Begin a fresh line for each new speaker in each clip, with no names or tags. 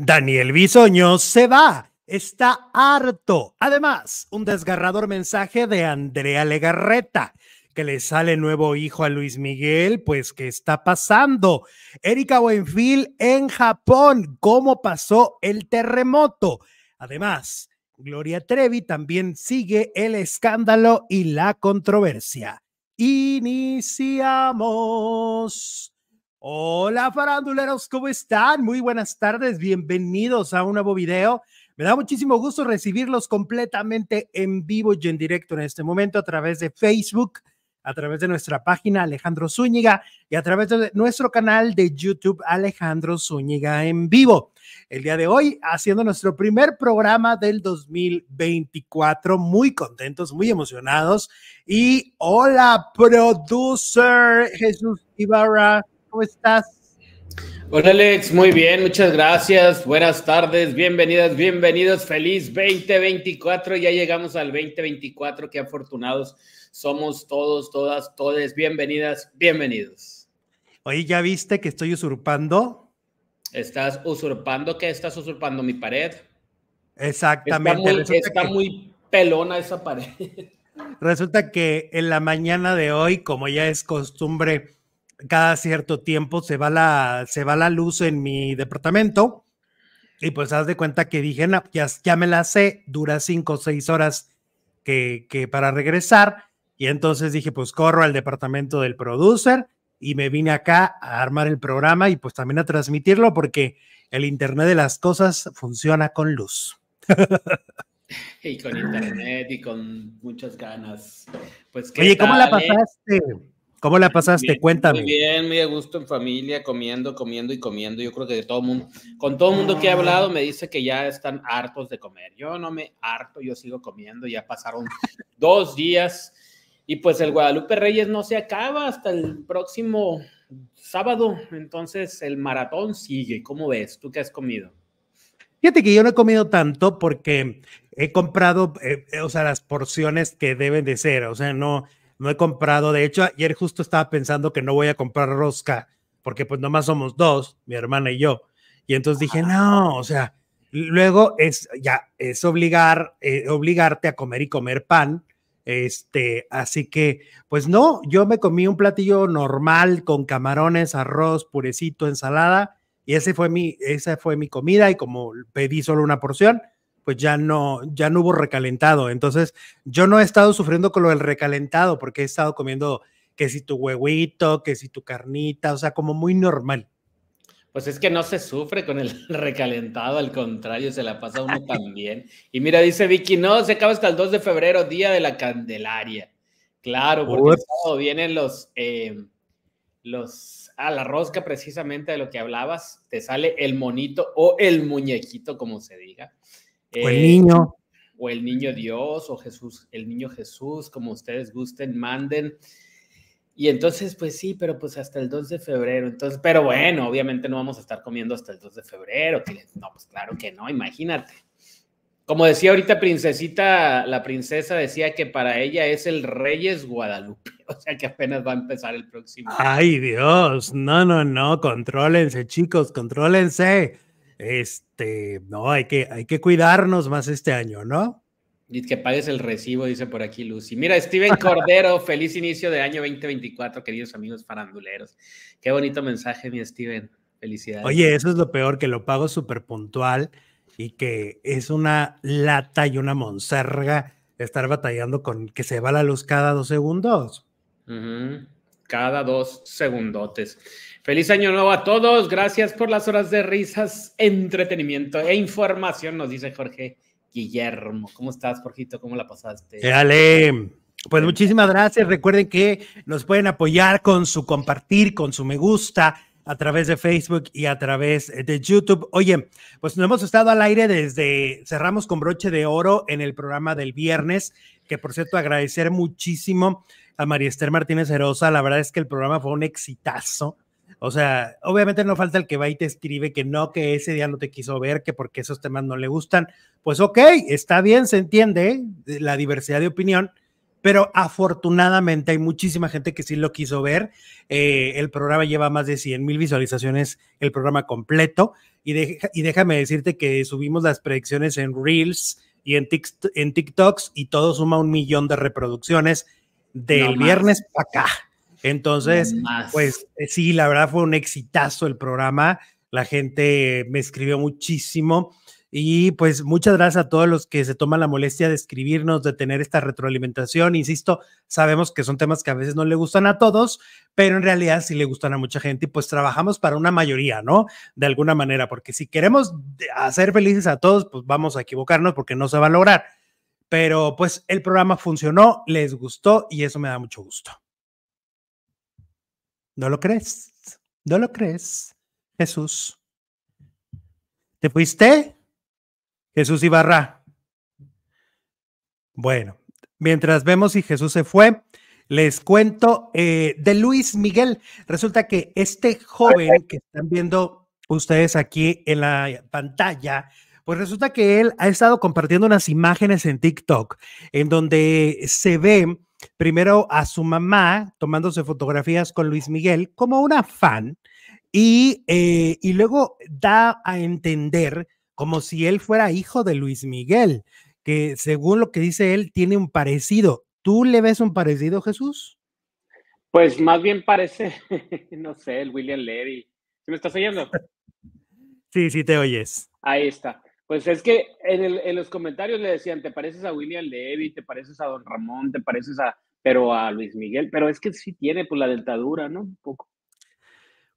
Daniel Bisoño se va. Está harto. Además, un desgarrador mensaje de Andrea Legarreta que le sale nuevo hijo a Luis Miguel, pues ¿qué está pasando? Erika Buenfil en Japón, ¿cómo pasó el terremoto? Además, Gloria Trevi también sigue el escándalo y la controversia. Iniciamos. Hola faranduleros, ¿cómo están? Muy buenas tardes, bienvenidos a un nuevo video. Me da muchísimo gusto recibirlos completamente en vivo y en directo en este momento a través de Facebook, a través de nuestra página Alejandro Zúñiga y a través de nuestro canal de YouTube Alejandro Zúñiga en vivo. El día de hoy haciendo nuestro primer programa del 2024, muy contentos, muy emocionados. Y hola, producer Jesús Ibarra. ¿Cómo estás? Hola Alex,
muy bien, muchas gracias. Buenas tardes, bienvenidas, bienvenidos. Feliz 2024. Ya llegamos al 2024. Qué afortunados somos todos, todas, todes. Bienvenidas, bienvenidos.
Oye, ¿ya viste que estoy usurpando?
¿Estás usurpando qué? ¿Estás usurpando mi pared?
Exactamente. Está
muy, muy pelona esa pared.
Resulta que en la mañana de hoy, como ya es costumbre, cada cierto tiempo se va la, se va la luz en mi departamento. Y pues haz de cuenta que dije, ya, ya me la sé, dura cinco o seis horas que, para regresar. Y entonces dije, pues corro al departamento del producer y me vine acá a armar el programa y pues también a transmitirlo porque el Internet de las Cosas funciona con luz.
y con Internet y con muchas ganas. Pues, Oye, ¿cómo la pasaste?
¿Cómo la pasaste? Cuéntame. Muy
bien, muy a gusto en familia, comiendo, comiendo y comiendo. Yo creo que de todo mundo, con todo el mundo que he hablado me dice que ya están hartos de comer. Yo no me harto, yo sigo comiendo. Ya pasaron dos días y pues el Guadalupe Reyes no se acaba hasta el próximo sábado. Entonces el maratón sigue. ¿Cómo ves? ¿Tú qué has comido?
Fíjate que yo no he comido tanto porque he comprado, eh, eh, o sea, las porciones que deben de ser. O sea, no no he comprado. De hecho, ayer justo estaba pensando que no voy a comprar rosca, porque pues nomás somos dos, mi hermana y yo. Y entonces dije, no, o sea, luego es ya, es obligar, eh, obligarte a comer y comer pan. Este, así que, pues no, yo me comí un platillo normal con camarones, arroz, purecito, ensalada, y ese fue mi, esa fue mi comida, y como pedí solo una porción, pues ya no, ya no hubo recalentado. Entonces, yo no he estado sufriendo con lo del recalentado porque he estado comiendo que si tu huevito, que si tu carnita, o sea, como muy normal. Pues es que no se
sufre con el recalentado, al contrario, se la pasa uno también. Y mira, dice Vicky, no, se acaba hasta el 2 de febrero, día de la Candelaria. Claro, porque todo vienen los, eh, los, a ah, la rosca precisamente de lo que hablabas, te sale el monito o el muñequito, como se diga o el eh, niño. O el niño Dios, o Jesús, el niño Jesús, como ustedes gusten, manden. Y entonces, pues sí, pero pues hasta el 2 de febrero. Entonces, pero bueno, obviamente no vamos a estar comiendo hasta el 2 de febrero. No, pues claro que no, imagínate. Como decía ahorita princesita, la princesa decía que para ella es el Reyes Guadalupe, o sea que apenas va a empezar el próximo.
Ay Dios, no, no, no, contrólense chicos, contrólense. Este, no, hay que, hay que cuidarnos más este año, ¿no?
Y que pagues el recibo, dice por aquí Lucy. Mira, Steven Cordero, feliz inicio de año 2024, queridos amigos faranduleros. Qué bonito mensaje, mi Steven. Felicidades. Oye, eso es
lo peor, que lo pago súper puntual y que es una lata y una monserga estar batallando con que se va la luz cada dos segundos.
Cada dos segundotes. Feliz año nuevo a todos. Gracias por las horas de risas, entretenimiento e información, nos dice Jorge Guillermo. ¿Cómo estás, Jorgito? ¿Cómo la pasaste?
Dale. Eh, pues muchísimas gracias. Recuerden que nos pueden apoyar con su compartir, con su me gusta a través de Facebook y a través de YouTube. Oye, pues nos hemos estado al aire desde cerramos con broche de oro en el programa del viernes, que por cierto agradecer muchísimo a María Esther Martínez Herosa. La verdad es que el programa fue un exitazo o sea, obviamente no falta el que va y te escribe que no, que ese día no te quiso ver, que porque esos temas no le gustan. Pues ok, está bien, se entiende eh, la diversidad de opinión, pero afortunadamente hay muchísima gente que sí lo quiso ver. Eh, el programa lleva más de 100 mil visualizaciones, el programa completo. Y, y, déjame decirte que subimos las predicciones en Reels y en, en TikToks y todo suma un millón de reproducciones del viernes para acá. Entonces, pues eh, sí, la verdad fue un exitazo el programa. La gente me escribió muchísimo. Y pues muchas gracias a todos los que se toman la molestia de escribirnos, de tener esta retroalimentación. Insisto, sabemos que son temas que a veces no le gustan a todos, pero en realidad sí le gustan a mucha gente y pues trabajamos para una mayoría, ¿no? De alguna manera, porque si queremos hacer felices a todos, pues vamos a equivocarnos porque no se va a lograr. Pero pues el programa funcionó, les gustó y eso me da mucho gusto. ¿No lo crees? ¿No lo crees? Jesús. ¿Te fuiste? Jesús Ibarra. Bueno, mientras vemos si Jesús se fue, les cuento eh, de Luis Miguel. Resulta que este joven que están viendo ustedes aquí en la pantalla, pues resulta que él ha estado compartiendo unas imágenes en TikTok en donde se ve primero a su mamá tomándose fotografías con Luis Miguel como una fan eh, y, luego da a entender como si él fuera hijo de Luis Miguel, que según lo que dice él tiene un parecido. ¿Tú le ves un parecido, Jesús?
Pues más bien parece, no sé, el William Levy. ¿Me estás oyendo?
Sí, sí, te oyes.
Ahí está. Pues es que en, el, en, los comentarios le decían, te pareces a William Levy, te pareces a Don Ramón, te pareces a, pero a Luis Miguel, pero es que sí tiene pues la dentadura, ¿no? Un poco.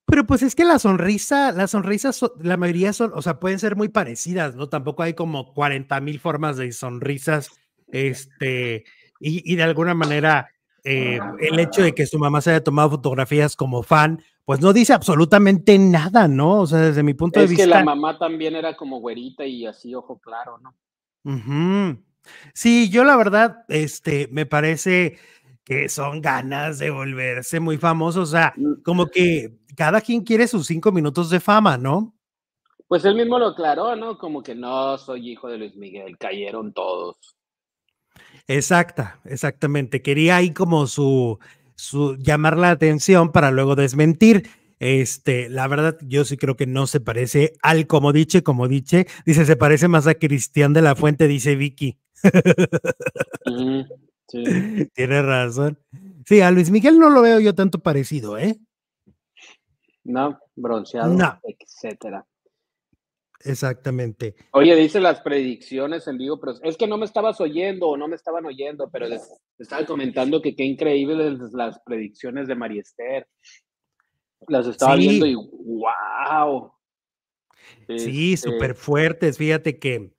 Pero pues es que la sonrisa, las sonrisas, la mayoría son, o sea, pueden ser muy parecidas, ¿no? Tampoco hay como 40 mil formas de sonrisas, este, y de alguna manera eh, el hecho de que su mamá se haya tomado fotografías como fan, pues no dice absolutamente nada, ¿no? O sea, desde mi punto de vista. Es que la
mamá también era como güerita y así, ojo claro, ¿no?
Sí, yo la verdad, este, me parece que son ganas de volverse muy famosos, o sea, mm. como que cada quien quiere sus cinco minutos de fama, ¿no?
Pues él mismo lo aclaró, ¿no? Como que no soy hijo de Luis Miguel, cayeron todos.
Exacta, exactamente. Quería ahí como su, su llamar la atención para luego desmentir. Este, la verdad, yo sí creo que no se parece al como dice, como dice, dice, se parece más a Cristian de la Fuente, dice Vicky.
Tiene
razón. Sí, a Luis Miguel no lo veo yo tanto parecido, ¿eh?
No, bronceado, etcétera.
Exactamente. Oye,
dice las predicciones en vivo, pero es que no me estabas oyendo o no me estaban oyendo, pero les, estaba comentando que qué increíbles las predicciones de Mariester. Las estaba viendo y wow.
Sí, súper este fuertes. Fíjate que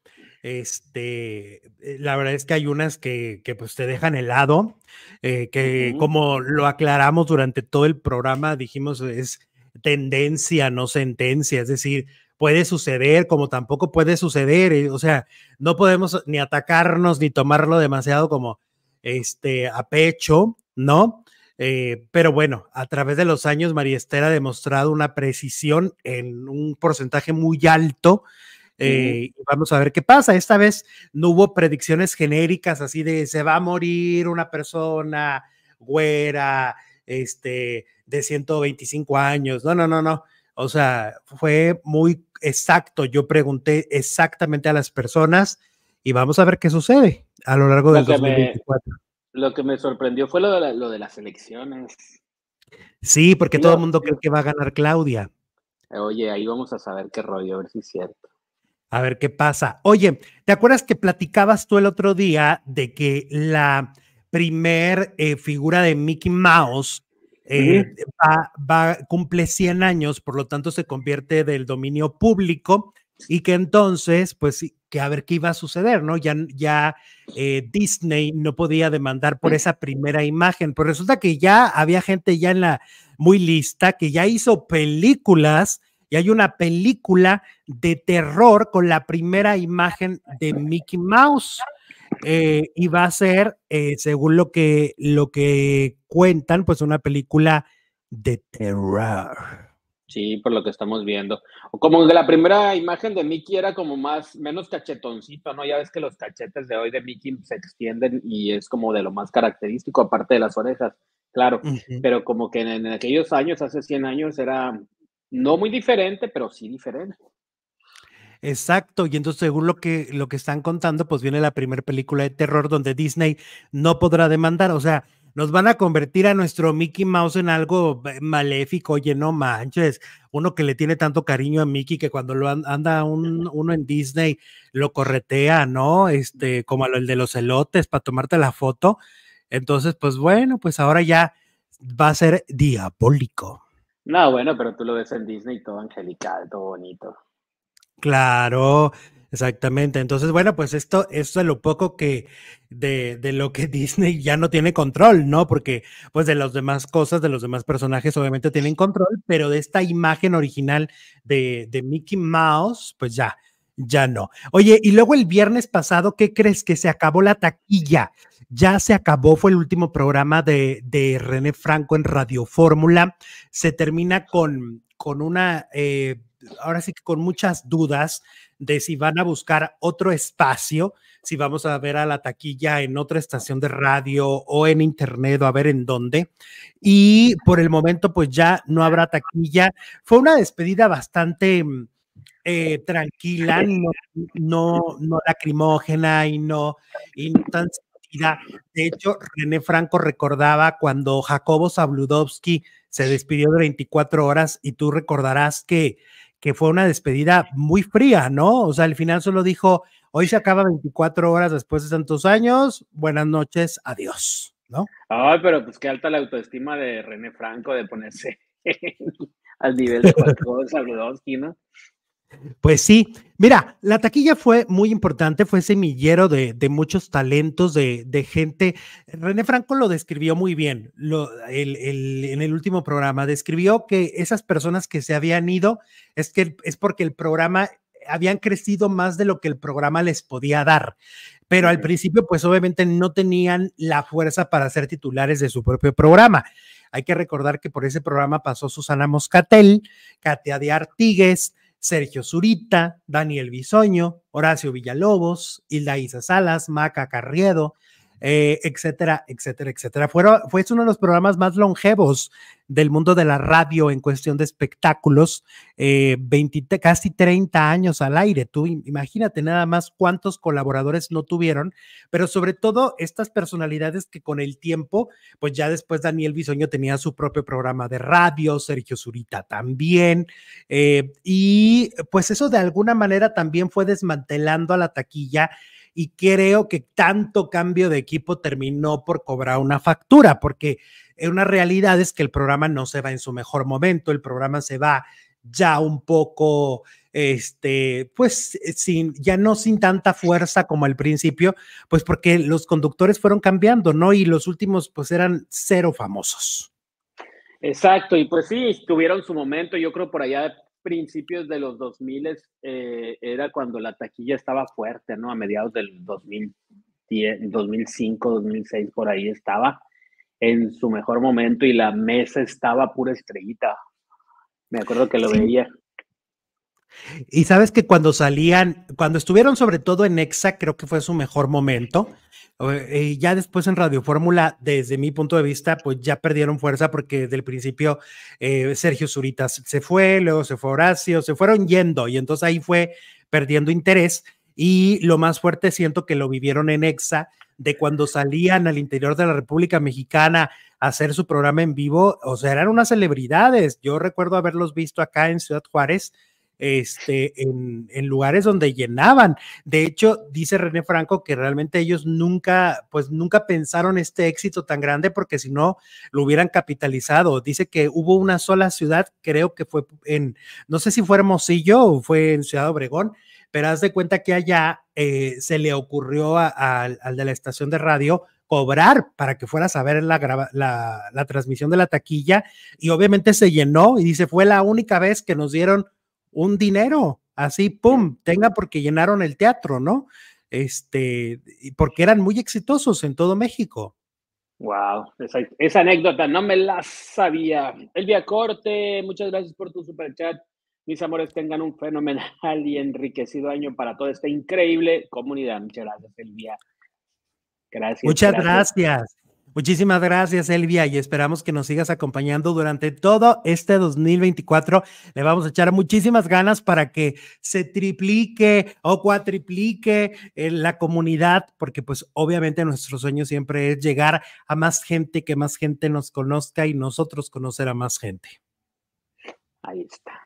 este, eh, la verdad es que hay unas que, pues te dejan helado, eh, que como lo aclaramos durante todo el programa, dijimos es tendencia, no sentencia, es decir, puede suceder, como tampoco puede suceder. Eh, o sea, no podemos ni atacarnos ni tomarlo demasiado como este a pecho, ¿no? Eh, pero bueno, a través de los años, María Esther ha demostrado una precisión en un porcentaje muy alto. Eh, vamos a ver qué pasa. Esta vez no hubo predicciones genéricas así de se va a morir una persona güera, este, de 125 años. No, no, no, no. O sea, fue muy exacto, yo pregunté exactamente a las personas y vamos a ver qué sucede a lo largo del lo 2024.
lo que me sorprendió fue lo de, las elecciones.
Sí, porque todo el mundo cree que va a ganar Claudia.
Oye, ahí vamos a saber qué
rollo, a ver si es cierto. A ver qué pasa. Oye, ¿te acuerdas que platicabas tú el otro día de que la primer eh, figura de Mickey Mouse eh, va, cumple 100 años, por lo tanto se convierte del dominio público y que entonces, pues, que a ver qué iba a suceder, ¿no? Ya, eh, Disney no podía demandar por esa primera imagen, pero pues resulta que ya había gente ya en la muy lista que ya hizo películas y hay una película de terror con la primera imagen de Mickey Mouse. Eh, y va a ser, eh, según lo que, lo que cuentan, pues una película de terror.
Sí, por lo que estamos viendo. Como de la primera imagen de Mickey era como más, menos cachetoncito, ¿no? Ya ves que los cachetes de hoy de Mickey se extienden y es como de lo más característico, aparte de las orejas, claro. Pero como que en, aquellos años, hace 100 años, era no muy diferente, pero sí diferente.
Exacto, y entonces según lo que, lo que están contando, pues viene la primera película de terror donde Disney no podrá demandar, o sea, nos van a convertir a nuestro Mickey Mouse en algo maléfico, oye, no manches, uno que le tiene tanto cariño a Mickey que cuando lo anda uno en Disney lo corretea, ¿no? Este, como el de los elotes para tomarte la foto. Entonces, pues bueno, pues ahora ya va a ser diabólico.
No, bueno, pero tú lo ves en Disney todo angelical, todo bonito.
Claro, exactamente. Entonces, bueno, pues esto, esto es lo poco que de, lo que Disney ya no tiene control, ¿no? Porque pues de las demás cosas, de los demás personajes obviamente tienen control, pero de esta imagen original de, Mickey Mouse, pues ya, ya no. Oye, y luego el viernes pasado, ¿qué crees? Que se acabó la taquilla. Ya se acabó, fue el último programa de, René Franco en Radio Fórmula. Se termina con, con una eh, ahora sí que con muchas dudas de si van a buscar otro espacio, si vamos a ver a la taquilla en otra estación de radio o en internet o a ver en dónde. Y por el momento pues ya no habrá taquilla. Fue una despedida bastante mm, eh, tranquila, no, no, lacrimógena y no, y no tan de hecho, René Franco recordaba cuando Jacobo Zabludovsky se despidió de 24 horas y tú recordarás que que fue una despedida muy fría, ¿no? O sea, al final solo dijo, hoy se acaba 24 horas después de tantos años, buenas noches, adiós,
¿no? Ay, pero pues qué alta la autoestima de René Franco de ponerse al nivel de Saludowski, ¿no?
Pues sí, mira, la taquilla fue muy importante, fue semillero de, muchos talentos, de, gente. René Franco lo describió muy bien en el último programa, describió que esas personas que se habían ido es, que, es porque el programa habían crecido más de lo que el programa les podía dar. Pero al principio, pues obviamente no tenían la fuerza para ser titulares de su propio programa. Hay que recordar que por ese programa pasó Susana Moscatel, Katia de Artigues, Sergio Zurita, Daniel Bisoño, Horacio Villalobos, Hilda Isa Salas, Maca Carriedo, eh, etcétera, etcétera, etcétera. fue uno de los programas más longevos del mundo de la radio en cuestión de espectáculos, eh, casi 30 años al aire. Tú imagínate nada más cuántos colaboradores no tuvieron, pero sobre todo estas personalidades que con el tiempo, pues ya después Daniel Bisoño tenía su propio programa de radio, Sergio Zurita también, eh, y pues eso de alguna manera también fue desmantelando a la taquilla y creo que tanto cambio de equipo terminó por cobrar una factura, porque una realidad es que el programa no se va en su mejor momento, el programa se va ya un poco, este, pues eh, sin, ya no sin tanta fuerza como al principio, pues porque los conductores fueron cambiando, ¿no? Y los últimos pues eran cero famosos.
Exacto, y pues sí, tuvieron su momento, yo creo por allá principios de los 2000 eh, era cuando la taquilla estaba fuerte, ¿no? A mediados del 2005, 2006, por ahí estaba en su mejor momento y la mesa estaba pura estrellita. Me acuerdo que lo veía.
Y sabes que cuando salían, cuando estuvieron sobre todo en EXA, creo que fue su mejor momento. Eh, y ya después en Radio Fórmula, desde mi punto de vista, pues ya perdieron fuerza porque del principio eh, Sergio Zurita se fue, luego se fue Horacio, se fueron yendo y entonces ahí fue perdiendo interés. Y lo más fuerte siento que lo vivieron en EXA, de cuando salían al interior de la República Mexicana a hacer su programa en vivo, o sea, eran unas celebridades. Yo recuerdo haberlos visto acá en Ciudad Juárez este, en, lugares donde llenaban. De hecho, dice René Franco que realmente ellos nunca, pues nunca pensaron este éxito tan grande porque si no lo hubieran capitalizado. Dice que hubo una sola ciudad, creo que fue en, no sé si fue Hermosillo o fue en Ciudad Obregón, pero haz de cuenta que allá eh, se le ocurrió al de la estación de radio cobrar para que fuera a ver la, la, la transmisión de la taquilla y obviamente se llenó y dice, fue la única vez que nos dieron un dinero, así, pum, tenga porque llenaron el teatro, ¿no? Este, porque eran muy exitosos en todo México.
Wow, esa, anécdota no me la sabía. Elvia Corte, muchas gracias por tu chat Mis amores, tengan un fenomenal y enriquecido año para toda esta increíble comunidad. Muchas gracias, Elvia. Gracias. Muchas
gracias. Muchísimas gracias, Elvia, y esperamos que nos sigas acompañando durante todo este 2024. Le vamos a echar muchísimas ganas para que se triplique o cuatriplique eh, la comunidad, porque pues obviamente nuestro sueño siempre es llegar a más gente, que más gente nos conozca y nosotros conocer a más gente. Ahí está.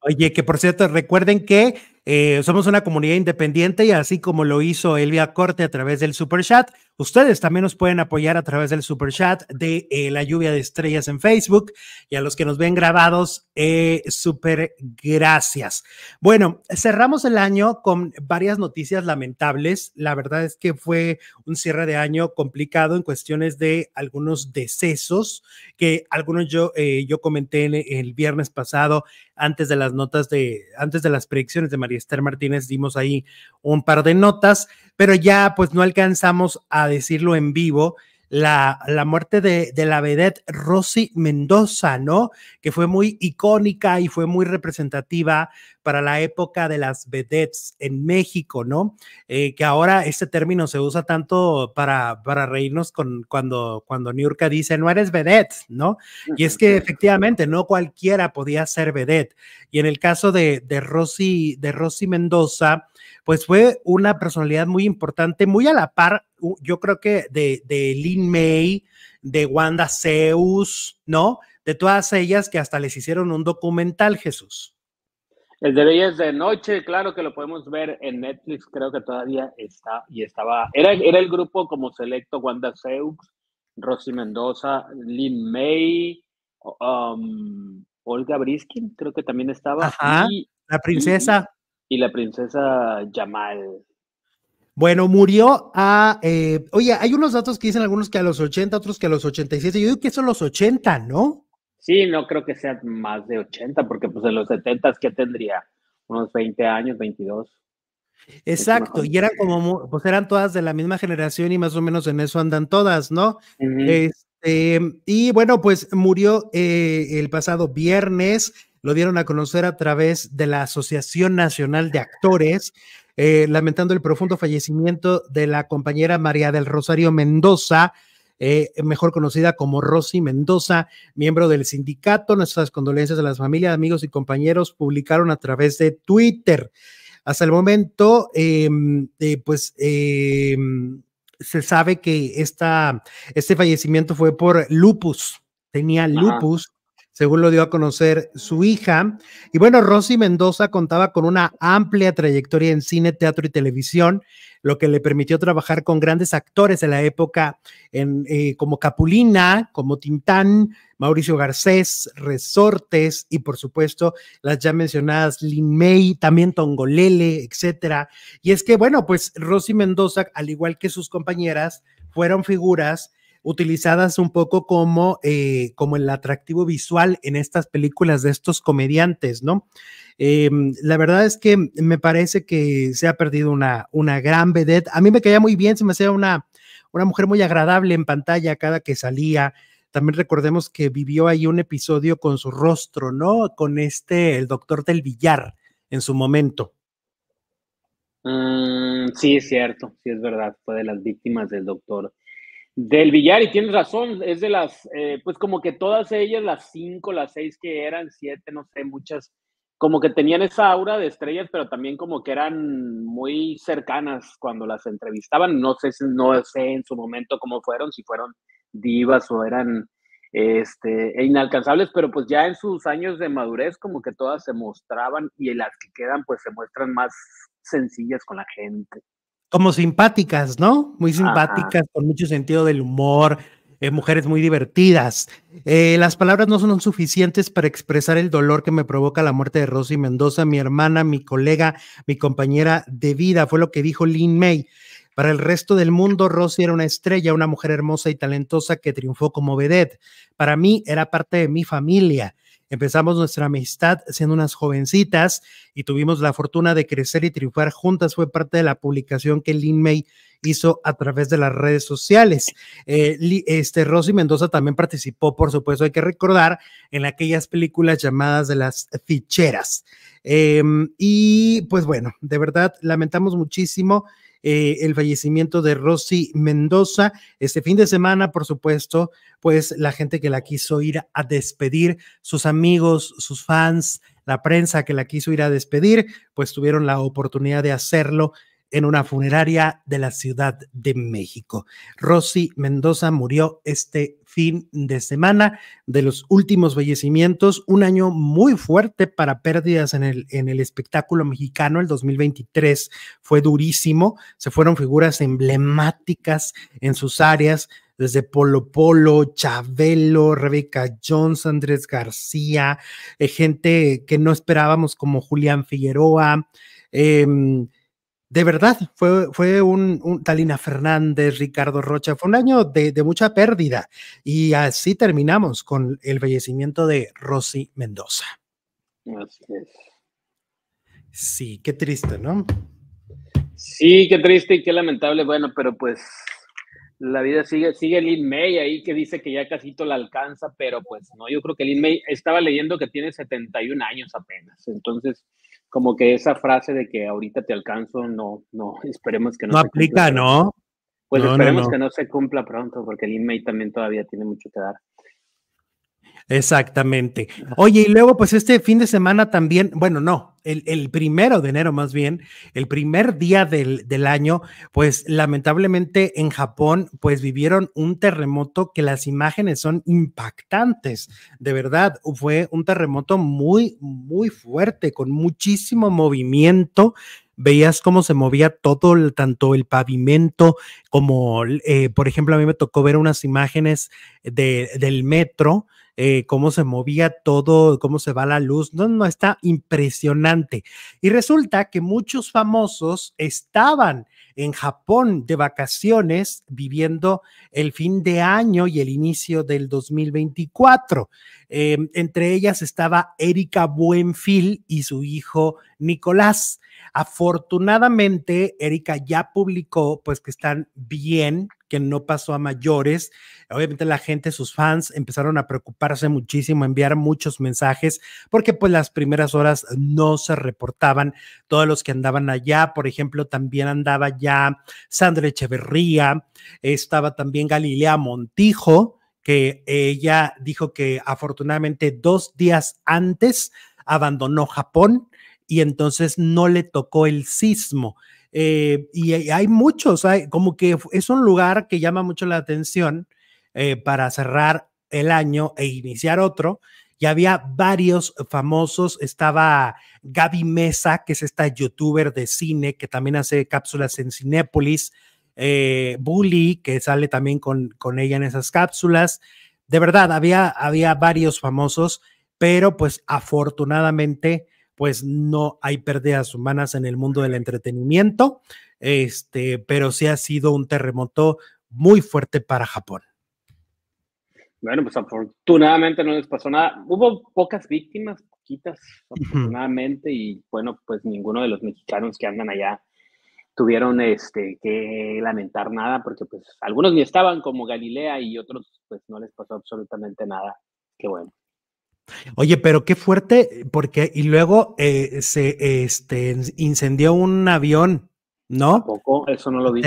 Oye, que por cierto, recuerden que eh, somos una comunidad independiente y así como lo hizo Elvia Corte a través del Super Chat, ustedes también nos pueden apoyar a través del Super Chat de eh, La Lluvia de Estrellas en Facebook y a los que nos ven grabados, eh, super gracias. Bueno, cerramos el año con varias noticias lamentables. La verdad es que fue un cierre de año complicado en cuestiones de algunos decesos que algunos yo, eh, yo comenté el, el viernes pasado antes de las notas de, antes de las predicciones de María Esther Martínez dimos ahí un par de notas, pero ya pues no alcanzamos a decirlo en vivo la, muerte de, la vedette Rosy Mendoza, ¿no? Que fue muy icónica y fue muy representativa para la época de las vedettes en México, ¿no? Eh, que ahora este término se usa tanto para, para reírnos con, cuando, cuando Niurka dice, no eres vedette, ¿no? Y es que efectivamente no cualquiera podía ser vedette. Y en el caso de, de, de Rosy Mendoza, pues fue una personalidad muy importante, muy a la par, yo creo que de, de May, de Wanda Zeus, ¿no? De todas ellas que hasta les hicieron un documental, Jesús.
El de Bellas de Noche, claro que lo podemos ver en Netflix, creo que todavía está y estaba. Era, era el grupo como selecto Wanda Zeus, Rosy Mendoza, Lin May, um, Olga Briskin, creo que también estaba. Ajá,
la princesa
y la princesa Yamal.
Bueno, murió a. Eh, oye, hay unos datos que dicen algunos que a los 80, otros que a los 87. Yo digo que son los 80, ¿no?
Sí, no creo que sean más de 80, porque pues en los 70, que tendría?
Unos 20 años, 22. Exacto, y eran como, pues eran todas de la misma generación y más o menos en eso andan todas, ¿no? Este, y bueno, pues murió eh, el pasado viernes lo dieron a conocer a través de la Asociación Nacional de Actores, eh, lamentando el profundo fallecimiento de la compañera María del Rosario Mendoza, eh, mejor conocida como Rosy Mendoza, miembro del sindicato. Nuestras condolencias a las familias, amigos y compañeros publicaron a través de Twitter. Hasta el momento, em, eh, pues em, se sabe que esta, este fallecimiento fue por lupus. Tenía lupus según lo dio a conocer su hija. Y bueno, Rosy Mendoza contaba con una amplia trayectoria en cine, teatro y televisión, lo que le permitió trabajar con grandes actores de la época, eh, como Capulina, como Tintán, Mauricio Garcés, Resortes y por supuesto las ya mencionadas Lin May, también Tongolele, etcétera. Y es que bueno, pues Rosy Mendoza, al igual que sus compañeras, fueron figuras utilizadas un poco como, eh, como el atractivo visual en estas películas de estos comediantes, ¿no? Em, la verdad es que me parece que se ha perdido una, una gran vedette. A mí me caía muy bien, se me hacía una, una mujer muy agradable en pantalla cada que salía. También recordemos que vivió ahí un episodio con su rostro, ¿no? Con este, el doctor del billar en su momento.
Mm, sí, es cierto, sí es verdad, fue de las víctimas del doctor del billar, y tienes razón, es de las, eh, pues como que todas ellas, las cinco, las seis que eran, siete, no sé, muchas, como que tenían esa aura de estrellas, pero también como que eran muy cercanas cuando las entrevistaban. No sé, no sé en su momento cómo fueron, si fueron divas o eran este, e inalcanzables, pero pues ya en sus años de madurez como que todas se mostraban y las que quedan pues se muestran más sencillas con la gente
como simpáticas, ¿no? Muy simpáticas, con mucho sentido del humor, eh, mujeres muy divertidas. Eh, las palabras no son suficientes para expresar el dolor que me provoca la muerte de Rosy Mendoza, mi hermana, mi colega, mi compañera de vida, fue lo que dijo Lynn May. Para el resto del mundo, Rosy era una estrella, una mujer hermosa y talentosa que triunfó como vedette. Para mí era parte de mi familia. Empezamos nuestra amistad siendo unas jovencitas y tuvimos la fortuna de crecer y triunfar juntas. Fue parte de la publicación que Lin May hizo a través de las redes sociales. Eh, este, Rosy Mendoza también participó, por supuesto, hay que recordar, en aquellas películas llamadas de las ficheras. Em, y pues bueno, de verdad, lamentamos muchísimo eh, el fallecimiento de Rosy Mendoza. Este fin de semana, por supuesto, pues la gente que la quiso ir a despedir, sus amigos, sus fans, la prensa que la quiso ir a despedir, pues tuvieron la oportunidad de hacerlo en una funeraria de la Ciudad de México. Rosy Mendoza murió este fin de semana de los últimos fallecimientos, un año muy fuerte para pérdidas en el, en el espectáculo mexicano, el 2023 fue durísimo, se fueron figuras emblemáticas en sus áreas, desde Polo Polo, Chabelo, Rebeca Jones, Andrés García, eh, gente que no esperábamos como Julián Figueroa, eh, de verdad, fue, un, Talina Fernández, Ricardo Rocha, fue un año de, mucha pérdida. Y así terminamos con el fallecimiento de Rosy Mendoza.
Así es.
Sí, qué triste, ¿no?
Sí, qué triste y qué lamentable. Bueno, pero pues la vida sigue, sigue Lin May ahí que dice que ya casito la alcanza, pero pues no, yo creo que Lin May estaba leyendo que tiene 71 años apenas. Entonces, como que esa frase de que ahorita te alcanzo, no, no, esperemos que no. se aplica,
¿no? Pues esperemos que
no se cumpla pronto, porque el inmate también todavía tiene mucho que dar.
Exactamente. Oye, y luego, pues este fin de semana también, bueno, no, el, primero de enero más bien, el primer día del, año, pues lamentablemente en Japón, pues vivieron un terremoto que las imágenes son impactantes, de verdad, fue un terremoto muy, muy fuerte, con muchísimo movimiento. Veías cómo se movía todo, tanto el pavimento como, eh, por ejemplo, a mí me tocó ver unas imágenes de, del metro, eh, cómo se movía todo, cómo se va la luz. No, no, está impresionante. Y resulta que muchos famosos estaban en Japón de vacaciones viviendo el fin de año y el inicio del 2024. Em, entre ellas estaba Erika Buenfil y su hijo Nicolás. Afortunadamente, Erika ya publicó pues que están bien, que no pasó a mayores. Obviamente la gente, sus fans, empezaron a preocuparse muchísimo, a enviar muchos mensajes, porque pues las primeras horas no se reportaban todos los que andaban allá. Por ejemplo, también andaba ya Sandra Echeverría, estaba también Galilea Montijo, que ella dijo que afortunadamente dos días antes abandonó Japón y entonces no le tocó el sismo. Eh, y hay muchos, como que es un lugar que llama mucho la atención eh, para cerrar el año e iniciar otro. Y había varios famosos. Estaba Gaby Mesa, que es esta youtuber de cine que también hace cápsulas en Cinépolis. Eh, Bully, que sale también con, con ella en esas cápsulas. De verdad, había, había varios famosos, pero pues afortunadamente pues no hay pérdidas humanas en el mundo del entretenimiento, este, pero sí ha sido un terremoto muy fuerte para Japón.
Bueno, pues afortunadamente no les pasó nada. Hubo pocas víctimas, poquitas, afortunadamente, y bueno, pues ninguno de los mexicanos que andan allá tuvieron este, que lamentar nada, porque pues algunos ni estaban como Galilea y otros pues no les pasó absolutamente nada. Qué bueno.
Oye, pero qué fuerte, porque y luego eh, se este, incendió un avión, ¿no? Poco, eso no lo vi.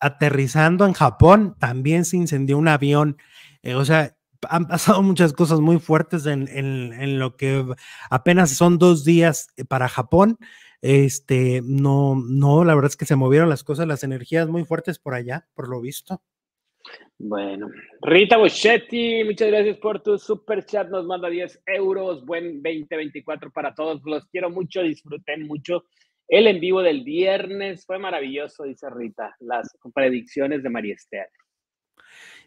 aterrizando en Japón, también se incendió un avión. Eh, o sea, han pasado muchas cosas muy fuertes en, en, en, lo que apenas son dos días eh, para Japón. Este, no, no, la verdad es que se movieron las cosas, las energías muy fuertes por allá, por lo visto. Bueno,
Rita Boschetti, muchas gracias por tu super chat. Nos manda 10 euros. Buen 2024 para todos. Los quiero mucho, disfruten mucho. El en vivo del viernes fue maravilloso, dice Rita. Las predicciones de María Esther.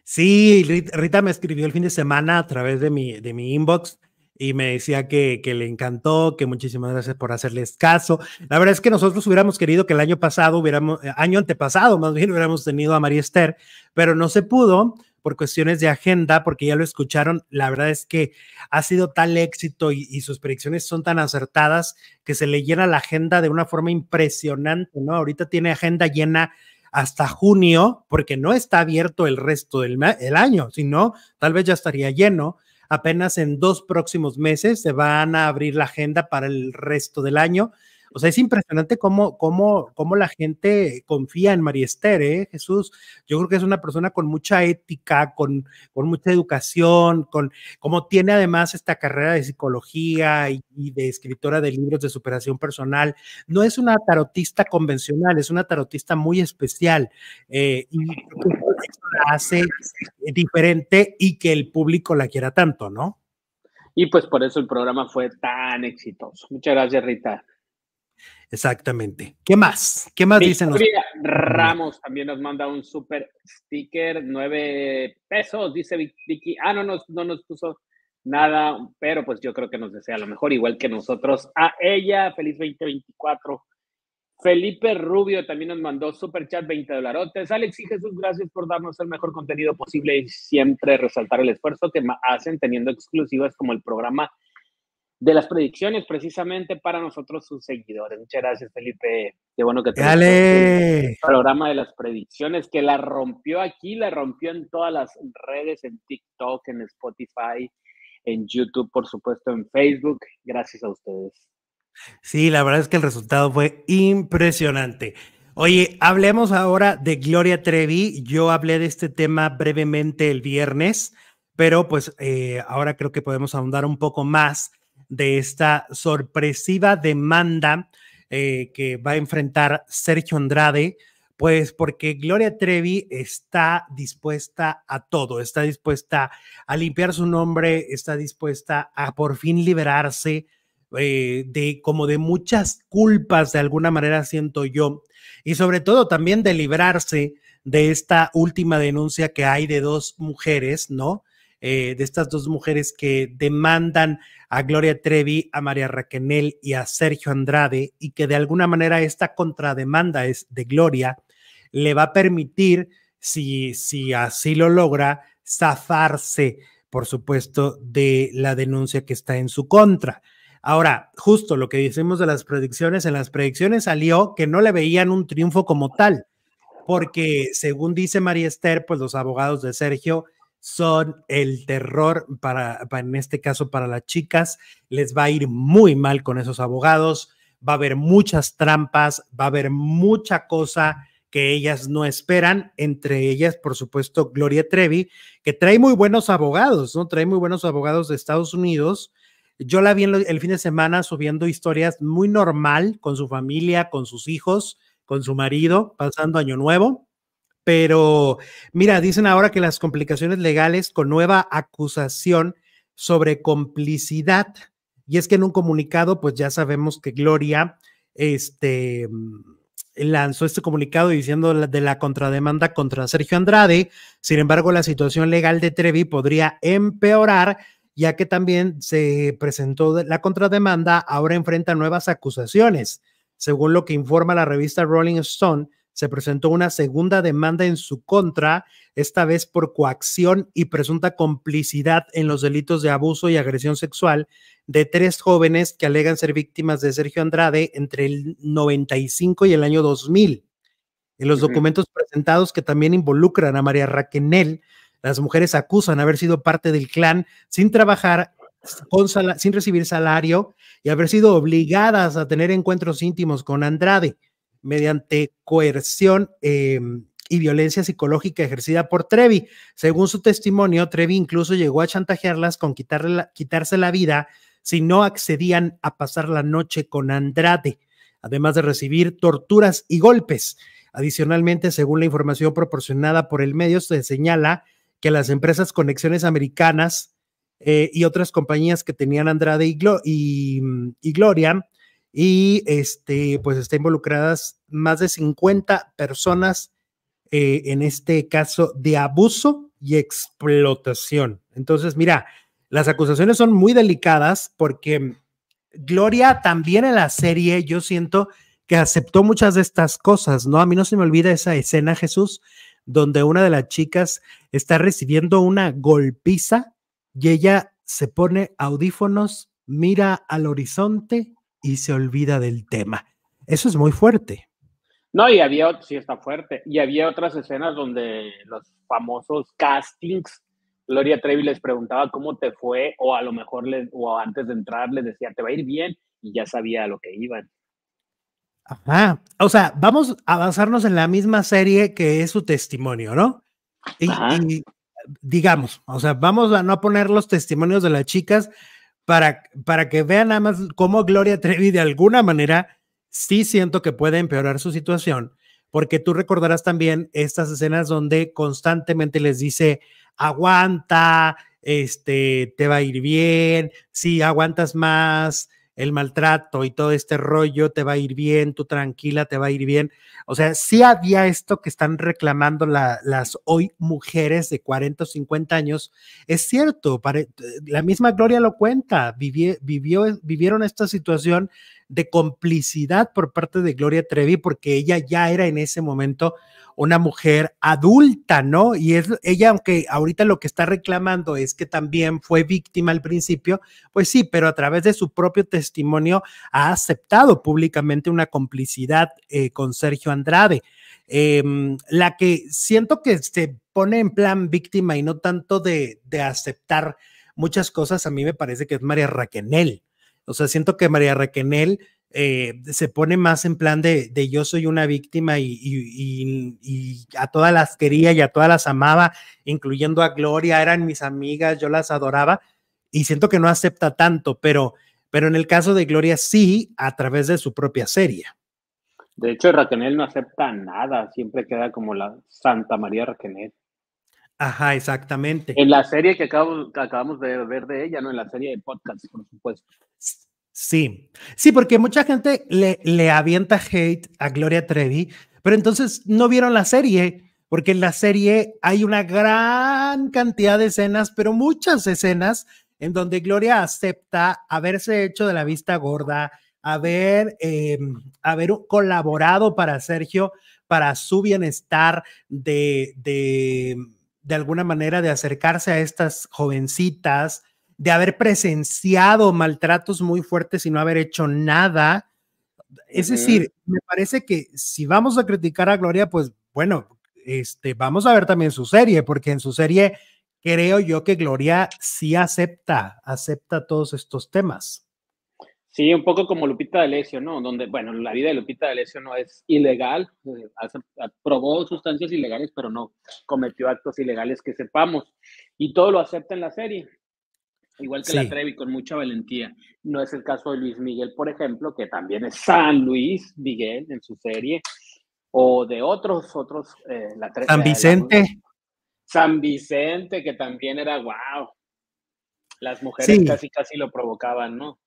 Sí, Rita me escribió el fin de semana a través de mi, de mi inbox y me decía que, que, le encantó, que muchísimas gracias por hacerles caso. La verdad es que nosotros hubiéramos querido que el año pasado, hubiéramos, eh, año antepasado más bien, hubiéramos tenido a María Esther, pero no se pudo por cuestiones de agenda, porque ya lo escucharon, la verdad es que ha sido tal éxito y, sus predicciones son tan acertadas que se le llena la agenda de una forma impresionante, ¿no? Ahorita tiene agenda llena hasta junio, porque no está abierto el resto del el año, sino tal vez ya estaría lleno apenas en dos próximos meses. Se van a abrir la agenda para el resto del año. O sea, es impresionante cómo, cómo, cómo la gente confía en María Esther, ¿eh? Jesús. Yo creo que es una persona con mucha ética, con, mucha educación, con cómo tiene además esta carrera de psicología y, de escritora de libros de superación personal. No es una tarotista convencional, es una tarotista muy especial. Eh, y eso la hace eh, diferente y que el público la quiera tanto, ¿no?
Y pues por eso el programa fue tan exitoso. Muchas gracias, Rita.
Exactamente. ¿Qué más? ¿Qué más dicen los... Ramos
también nos manda un super sticker, nueve pesos, dice Vicky. Ah, no, no, no nos puso nada, pero pues yo creo que nos desea lo mejor, igual que nosotros. A ella, feliz 2024. Felipe Rubio también nos mandó super chat 20 dolarotes. Alex y Jesús, gracias por darnos el mejor contenido posible y siempre resaltar el esfuerzo que hacen teniendo exclusivas como el programa de las predicciones precisamente para nosotros sus seguidores. Muchas gracias, Felipe. Qué bueno que tenemos el programa de las predicciones que la rompió aquí, la rompió en todas las redes, en TikTok, en Spotify, en YouTube, por supuesto, en Facebook. Gracias a ustedes.
Sí, la verdad es que el resultado fue impresionante. Oye, hablemos ahora de Gloria Trevi. Yo hablé de este tema brevemente el viernes, pero pues eh, ahora creo que podemos ahondar un poco más de esta sorpresiva demanda eh, que va a enfrentar Sergio Andrade, pues porque Gloria Trevi está dispuesta a todo, está dispuesta a limpiar su nombre, está dispuesta a por fin liberarse eh, de como de muchas culpas de alguna manera siento yo y sobre todo también de librarse de esta última denuncia que hay de dos mujeres, ¿no? Eh, de estas dos mujeres que demandan a Gloria Trevi, a María Raquenel y a Sergio Andrade, y que de alguna manera esta contrademanda es de Gloria le va a permitir, si, si así lo logra, zafarse, por supuesto, de la denuncia que está en su contra. Ahora, justo lo que decimos de las predicciones, en las predicciones salió que no le veían un triunfo como tal, porque según dice María Esther, pues los abogados de Sergio son el terror para, en este caso, para las chicas. Les va a ir muy mal con esos abogados. Va a haber muchas trampas, va a haber mucha cosa que ellas no esperan, entre ellas, por supuesto, Gloria Trevi, que trae muy buenos abogados, ¿no? Trae muy buenos abogados de Estados Unidos. Yo la vi el fin de semana subiendo historias muy normal con su familia, con sus hijos, con su marido, pasando año nuevo. Pero mira, dicen ahora que las complicaciones legales con nueva acusación sobre complicidad. Y es que en un comunicado, pues ya sabemos que Gloria este, lanzó este comunicado diciendo de la contrademanda contra Sergio Andrade. Sin embargo, la situación legal de Trevi podría empeorar, ya que también se presentó la contrademanda, ahora enfrenta nuevas acusaciones. Según lo que informa la revista Rolling Stone, se presentó una segunda demanda en su contra, esta vez por coacción y presunta complicidad en los delitos de abuso y agresión sexual de tres jóvenes que alegan ser víctimas de Sergio Andrade entre el 95 y el año 2000. En los documentos presentados que también involucran a María Raquenel, las mujeres acusan haber sido parte del clan sin trabajar, sin recibir salario y haber sido obligadas a tener encuentros íntimos con Andrade mediante coerción em, y violencia psicológica ejercida por Trevi. Según su testimonio, Trevi incluso llegó a chantajearlas con quitarse la vida si no accedían a pasar la noche con Andrade, además de recibir torturas y golpes. Adicionalmente, según la información proporcionada por el medio, se señala que las empresas Conexiones Americanas eh, y otras compañías que tenían Andrade y Gloria y este, pues está involucradas más de 50 personas eh, en este caso de abuso y explotación. Entonces, mira, las acusaciones son muy delicadas porque Gloria también en la serie, yo siento que aceptó muchas de estas cosas, ¿no? A mí no se me olvida esa escena, Jesús, donde una de las chicas está recibiendo una golpiza y ella se pone audífonos, mira al horizonte y se olvida del tema. Eso es muy fuerte.
No, y había, sí está fuerte, y había otras escenas donde los famosos castings, Gloria Trevi les preguntaba cómo te fue, o a lo mejor, les, o antes de entrar les decía, te va a ir bien, y ya sabía a lo que iban.
Ajá, o sea, vamos a avanzarnos en la misma serie que es su testimonio, ¿no? y digamos, o sea, vamos a no poner los testimonios de las chicas para, que vean nada más cómo Gloria Trevi de alguna manera sí siento que puede empeorar su situación, porque tú recordarás también estas escenas donde constantemente les dice, aguanta, este, te va a ir bien, si sí, aguantas más, el maltrato y todo este rollo, te va a ir bien, tú tranquila, te va a ir bien. O sea, sí había esto que están reclamando las hoy mujeres de 40 o 50 años. Es cierto, la misma Gloria lo cuenta, vivió, vivieron esta situación de complicidad por parte de Gloria Trevi, porque ella ya era en ese momento una mujer adulta, ¿no? Y es, ella, aunque ahorita lo que está reclamando es que también fue víctima al principio, pues sí, pero a través de su propio testimonio ha aceptado públicamente una complicidad eh, con Sergio Andrade. Em, la que siento que se pone en plan víctima y no tanto de, de aceptar muchas cosas, a mí me parece que es María Raquenel. O sea, siento que María Raquenel eh, se pone más en plan de, yo soy una víctima y, a todas las quería y a todas las amaba, incluyendo a Gloria, eran mis amigas, yo las adoraba y siento que no acepta tanto, pero, pero en el caso de Gloria sí, a través de su propia serie.
De hecho, Raquenel no acepta nada, siempre queda como la Santa María Raquenel.
Ajá, exactamente. En
la serie que, acabamos de ver de ella, ¿no? En la serie de podcast, por supuesto.
Sí, sí, porque mucha gente le, le avienta hate a Gloria Trevi, pero entonces no vieron la serie, porque en la serie hay una gran cantidad de escenas, pero muchas escenas en donde Gloria acepta haberse hecho de la vista gorda, haber, em, haber colaborado para Sergio, para su bienestar de de alguna manera de acercarse a estas jovencitas, de haber presenciado maltratos muy fuertes y no haber hecho nada. Es decir, me parece que si vamos a criticar a Gloria, pues bueno, este, vamos a ver también su serie, porque en su serie creo yo que Gloria sí acepta, acepta todos estos temas.
Sí, un poco como Lupita de D'Alessio, ¿no? Donde, bueno, la vida de Lupita de D'Alessio no es ilegal, eh, probó sustancias ilegales, pero no cometió actos ilegales que sepamos. Y todo lo acepta en la serie, igual que la Trevi, con mucha valentía. No es el caso de Luis Miguel, por ejemplo, que también es San Luis Miguel en su serie, o de otros, otros, eh, la San Vicente. San Vicente, que también era wow. Las mujeres casi, casi lo provocaban, ¿no?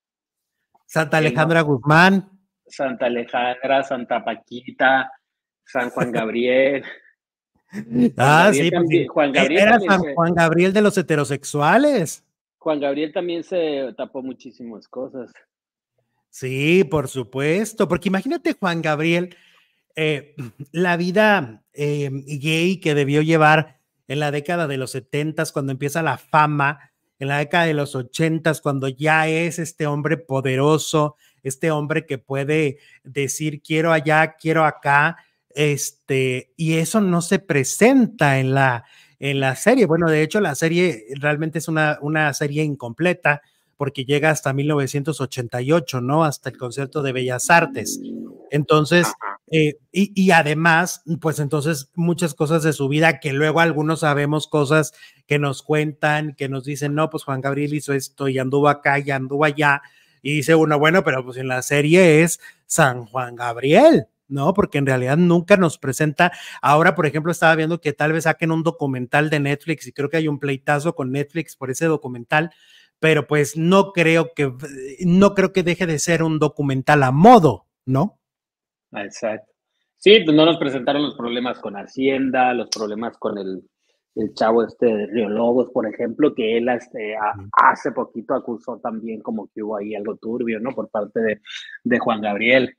Santa Alejandra Guzmán.
Santa Alejandra, Santa Paquita, San Juan Gabriel.
ah, sí, pues Juan Gabriel era San Juan Gabriel de los heterosexuales.
Juan Gabriel también se tapó muchísimas cosas.
Sí, por supuesto, porque imagínate Juan Gabriel, eh, la vida eh, gay que debió llevar en la década de los setentas, cuando empieza la fama, en la década de los ochentas, cuando ya es este hombre poderoso, este hombre que puede decir quiero allá, quiero acá, este, y eso no se presenta en la, en la serie. Bueno, de hecho, la serie realmente es una, una serie incompleta porque llega hasta 1988, ¿no? Hasta el concierto de Bellas Artes. Entonces, eh, y, además, pues entonces muchas cosas de su vida que luego algunos sabemos cosas que nos cuentan, que nos dicen, no, pues Juan Gabriel hizo esto y anduvo acá y anduvo allá. Y dice uno, bueno, pero pues en la serie es San Juan Gabriel, ¿no? Porque en realidad nunca nos presenta. Ahora, por ejemplo, estaba viendo que tal vez saquen un documental de Netflix y creo que hay un pleitazo con Netflix por ese documental, pero pues no creo que, no creo que deje de ser un documental a modo, ¿no?
Exacto. Sí, pues, no nos presentaron los problemas con Hacienda, los problemas con el, chavo este de Río Lobos, por ejemplo, que él hace poquito acusó también como que hubo ahí algo turbio, ¿no? Por parte de, Juan Gabriel.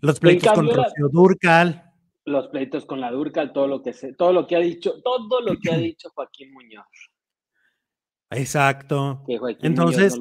Los pleitos con Rocío Durcal.
Los pleitos con la Durcal, todo lo que se, todo lo que ha dicho, todo lo que ha dicho Joaquín Muñoz.
Exacto.
Entonces,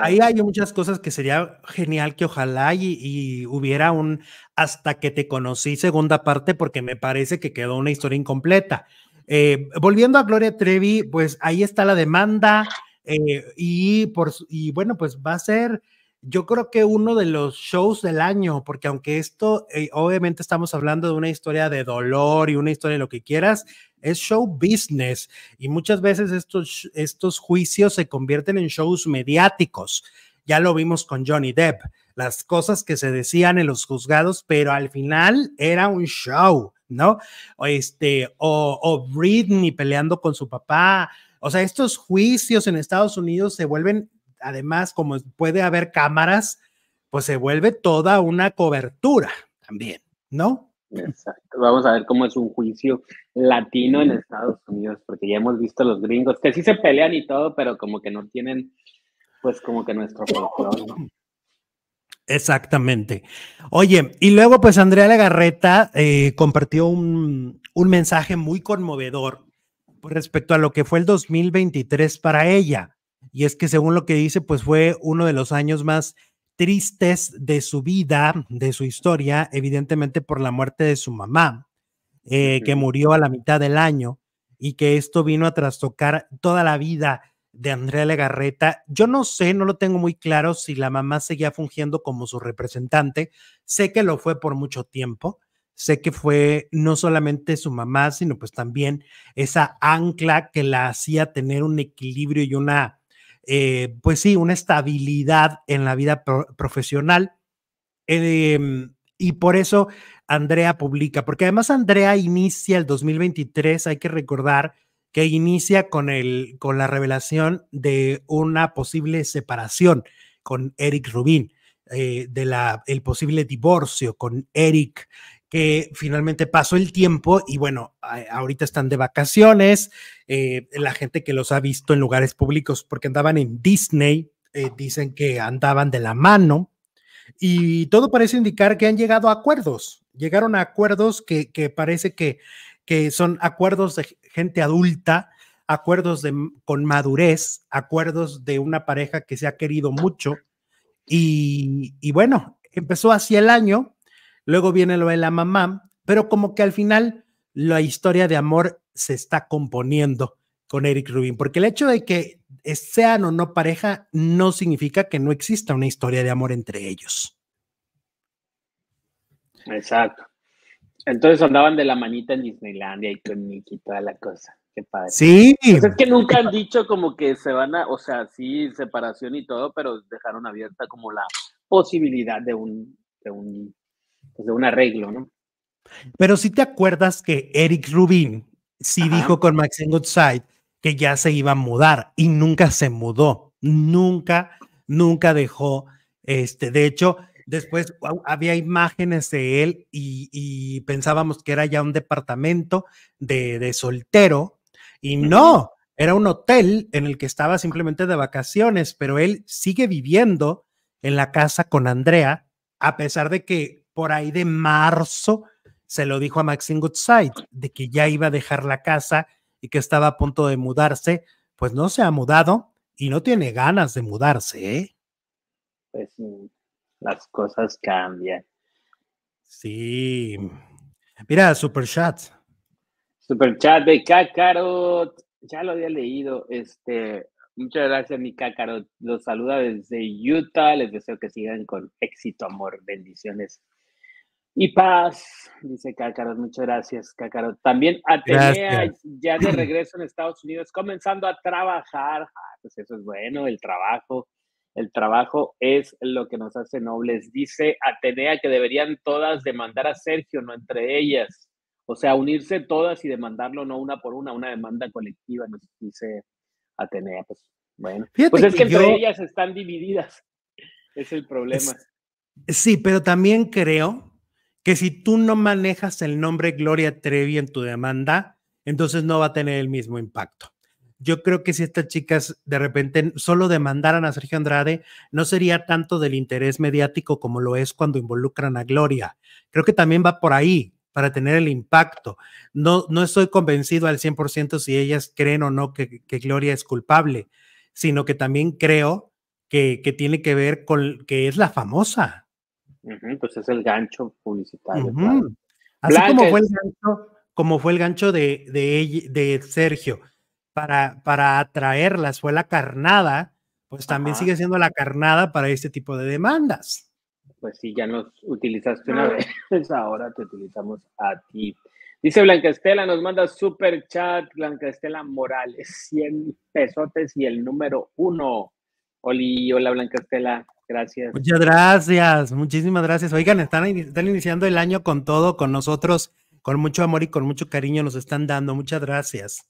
ahí hay
muchas cosas que sería genial que ojalá y, hubiera un hasta que te conocí segunda parte porque me parece que quedó una historia incompleta. Eh, volviendo a Gloria Trevi, pues ahí está la demanda eh, y, por, y bueno, pues va a ser yo creo que uno de los shows del año, porque aunque esto, eh, obviamente estamos hablando de una historia de dolor y una historia de lo que quieras, es show business y muchas veces estos, estos juicios se convierten en shows mediáticos. Ya lo vimos con Johnny Depp, las cosas que se decían en los juzgados, pero al final era un show, ¿no? O este, o Britney peleando con su papá. O sea, estos juicios en Estados Unidos se vuelven además, como puede haber cámaras, pues se vuelve toda una cobertura también, ¿no?
Exacto. Vamos a ver cómo es un juicio latino en Estados Unidos, porque ya hemos visto a los gringos que sí se pelean y todo, pero como que no tienen, pues como que nuestro control, ¿no?
Exactamente. Oye, y luego pues Andrea Legarreta eh, compartió un, un mensaje muy conmovedor pues, respecto a lo que fue el 2023 para ella. Y es que según lo que dice, pues fue uno de los años más tristes de su vida, de su historia, evidentemente por la muerte de su mamá, eh, que murió a la mitad del año y que esto vino a trastocar toda la vida de Andrea Legarreta. Yo no sé, no lo tengo muy claro si la mamá seguía fungiendo como su representante. Sé que lo fue por mucho tiempo. Sé que fue no solamente su mamá, sino pues también esa ancla que la hacía tener un equilibrio y una eh, pues sí, una estabilidad en la vida profesional. Em, y por eso Andrea publica, porque además Andrea inicia el 2023, hay que recordar que inicia con, el, con la revelación de una posible separación con Eric Rubin, eh, de el posible divorcio con Eric, que finalmente pasó el tiempo y bueno, ahorita están de vacaciones, eh, la gente que los ha visto en lugares públicos porque andaban en Disney, eh, dicen que andaban de la mano y todo parece indicar que han llegado a acuerdos, llegaron a acuerdos que, parece que, que son acuerdos de gente adulta, acuerdos con madurez, acuerdos de una pareja que se ha querido mucho y, y bueno, empezó hacia el año Luego viene lo de la mamá, pero como que al final la historia de amor se está componiendo con Eric Rubin, porque el hecho de que sean o no pareja no significa que no exista una historia de amor entre ellos.
Exacto. Entonces andaban de la manita en Disneylandia y con Nick y toda la cosa. Qué padre. Sí. Pues es que nunca han dicho como que se van a, o sea, sí, separación y todo, pero dejaron abierta como la posibilidad de un, de un pues, de un arreglo, ¿no?
Pero si te acuerdas que Eric Rubin sí dijo con Maxine Goodside que ya se iba a mudar y nunca se mudó, nunca, nunca dejó, este, de hecho, después había imágenes de él y, pensábamos que era ya un departamento de, de soltero y no, era un hotel en el que estaba simplemente de vacaciones, pero él sigue viviendo en la casa con Andrea, a pesar de que por ahí de marzo, se lo dijo a Maxine Goodside, de que ya iba a dejar la casa y que estaba a punto de mudarse, pues no se ha mudado y no tiene ganas de mudarse, ¿eh?
Pues las cosas cambian.
Sí. Mira, super chat.
Super chat de Cacarot. Ya lo había leído. Este, muchas gracias, mi Cacarot. Los saluda desde Utah. Les deseo que sigan con éxito, amor. Bendiciones y paz, dice Cácaros, muchas gracias, Cácaro. También Atenea ya de regreso en Estados Unidos, comenzando a trabajar. Ah, pues eso es bueno, el trabajo. El trabajo es lo que nos hace nobles. Dice Atenea que deberían todas demandar a Sergio, no entre ellas. O sea, unirse todas y demandarlo, no una por una, una demanda colectiva, nos dice Atenea. Pues bueno, pues es que, entre ellas están divididas. Es el problema.
Sí, pero también creo que si tú no manejas el nombre Gloria Trevi en tu demanda, entonces no va a tener el mismo impacto. Yo creo que si estas chicas de repente solo demandaran a Sergio Andrade, no sería tanto del interés mediático como lo es cuando involucran a Gloria. Creo que también va por ahí para tener el impacto. No, no estoy convencido al 100% si ellas creen o no que, Gloria es culpable, sino que también creo que, que, tiene que ver con que es la famosa
pues es el gancho publicitario.
Así como fue el gancho, de, de Sergio para, para atraerlas, fue la carnada, pues también sigue siendo la carnada para este tipo de demandas.
Pues sí, ya nos utilizaste una ah. vez, ahora te utilizamos a ti. Dice Blanca Estela, nos manda super chat, Blanca Estela Morales, 100 pesotes y el número uno. Oli, hola Blanca Estela, gracias. Muchas
gracias, muchísimas gracias. Oigan, están, iniciando el año con todo, con nosotros, con mucho amor y con mucho cariño nos están dando. Muchas gracias.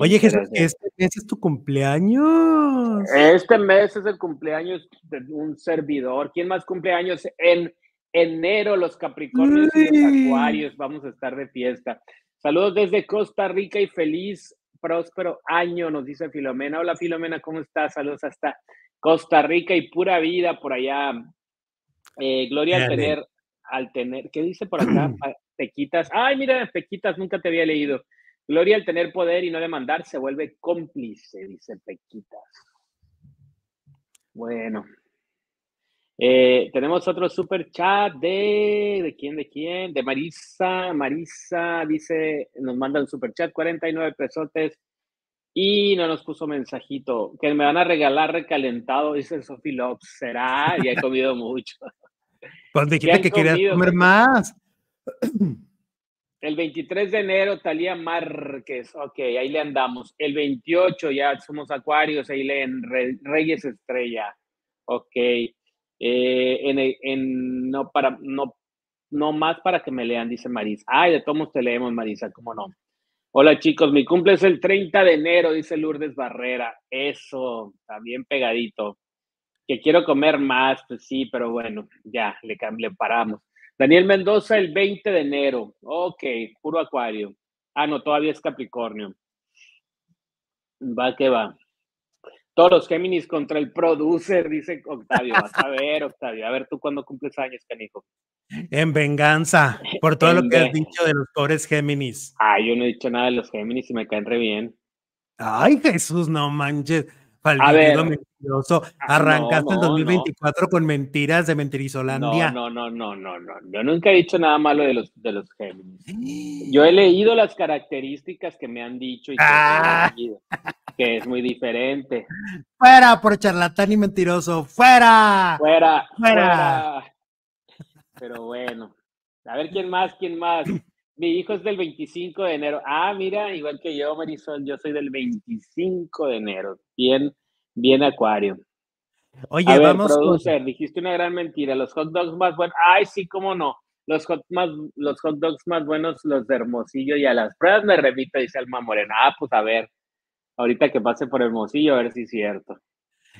Oye, Jesús, este mes es tu cumpleaños. Este
mes es el cumpleaños de un servidor. ¿Quién más cumpleaños? En enero, los Capricornios y los Acuarios, vamos a estar de fiesta. Saludos desde Costa Rica y feliz próspero año, nos dice Filomena. Hola Filomena, ¿cómo estás? Saludos hasta Costa Rica y pura vida por allá. Eh, Gloria, al tener, al tener, ¿qué dice por acá? Pequitas. Ay, mira, Pequitas, nunca te había leído. Gloria, al tener poder y no demandar, se vuelve cómplice, dice Pequitas. Bueno, eh, tenemos otro super chat de, de quién, de quién, de Marisa. Marisa dice, nos manda un super chat, 49 pesos y no nos puso mensajito, que me van a regalar recalentado, dice Sofi Love, será, ya he comido mucho.
Pues dijiste que querías comer más.
El 23 de enero, Talía Márquez, ok, ahí le andamos. El 28 ya somos Acuarios, ahí leen Reyes Estrella, ok. Eh, en, no, para, no, no más para que me lean, dice Marisa. Ay, de todos te leemos, Marisa, cómo no. Hola chicos, mi cumple es el 30 de enero, dice Lourdes Barrera. Eso, está bien pegadito. Que quiero comer más, pues sí, pero bueno, ya, le, le paramos. Daniel Mendoza, el 20 de enero. Ok, puro acuario. Ah, no, todavía es Capricornio. Va que va. Todos los Géminis contra el producer, dice Octavio. a ver, Octavio, a ver tú cuándo cumples años, canijo.
En venganza, por todo lo que has dicho de los pobres Géminis.
Ay, yo no he dicho nada de los Géminis y me caen re bien. Ay,
Jesús, no manches a ver, mentiroso. Ah, Arrancaste en 2024 con mentiras de mentirizolandia. No,
no, no, no, no, Yo nunca he dicho nada malo de los, de los Géminis. Yo he leído las características que me han dicho y ah. que, es muy diferente.
Fuera por charlatán y mentiroso. Fuera. Fuera. fuera.
Pero bueno. A ver quién más, quién más. Mi hijo es del 25 de enero. Ah, mira, igual que yo, Marisol, yo soy del 25 de enero. Bien, bien acuario.
Oye, vamos. Producer,
dijiste una gran mentira. Los hot dogs más buenos. Ay, sí, cómo no. Los hot, más, los hot dogs más buenos, los de Hermosillo y a las pruebas me remito, dice Alma Morena. Ah, pues a ver. Ahorita que pase por Hermosillo, a ver si es cierto.